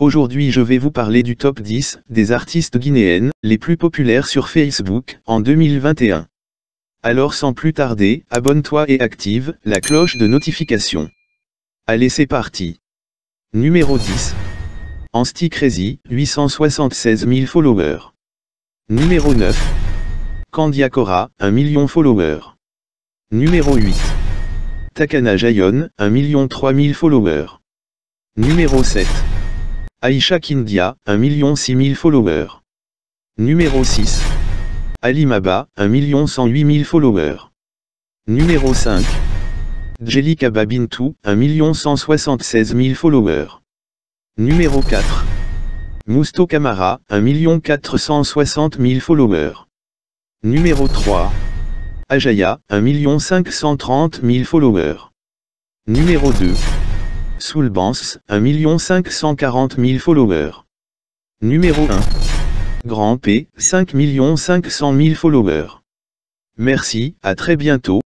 Aujourd'hui je vais vous parler du top 10 des artistes guinéennes les plus populaires sur Facebook en 2021. Alors sans plus tarder, abonne-toi et active la cloche de notification. Allez c'est parti. Numéro 10. Ansty Crazy, 876 000 followers. Numéro 9. Candia Cora, 1 million followers. Numéro 8. Takana Jayon, 1 million 3000 followers. Numéro 7. Aisha Kindia, 1 million 000 followers. Numéro 6. Alimaba, 1 million 000 followers. Numéro 5. Jelika Babintu, 1 million 176 000 followers. Numéro 4. Mousto Kamara, 1 million 460 000 followers. Numéro 3. Ajaya, 1 million 530 000 followers. Numéro 2. Soulbance, 1 540 000 followers. Numéro 1. Grand P, 5 500 000 followers. Merci, à très bientôt.